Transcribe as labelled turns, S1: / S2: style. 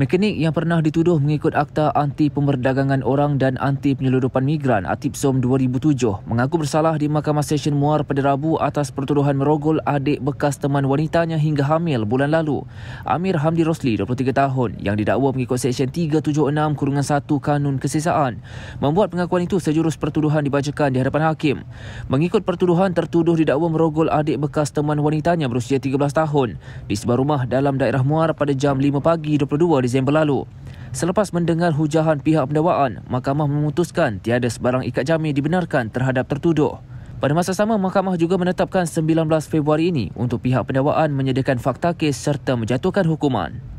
S1: Mekanik yang pernah dituduh mengikut Akta Anti Pemerdagangan Orang dan Anti Penyeludupan Migran Atip Som 2007 mengaku bersalah di Mahkamah Stesen Muar pada Rabu atas pertuduhan merogol adik bekas teman wanitanya hingga hamil bulan lalu. Amir Hamdi Rosli, 23 tahun, yang didakwa mengikut Seksyen 376-1 Kanun Kesesaan, membuat pengakuan itu sejurus pertuduhan dibacakan di hadapan hakim. Mengikut pertuduhan, tertuduh didakwa merogol adik bekas teman wanitanya berusia 13 tahun di sebuah rumah dalam daerah Muar pada jam 5 pagi 22 di Disember lalu. Selepas mendengar hujahan pihak pendakwaan, mahkamah memutuskan tiada sebarang ikat jami dibenarkan terhadap tertuduh. Pada masa sama, mahkamah juga menetapkan 19 Februari ini untuk pihak pendakwaan menyediakan fakta kes serta menjatuhkan hukuman.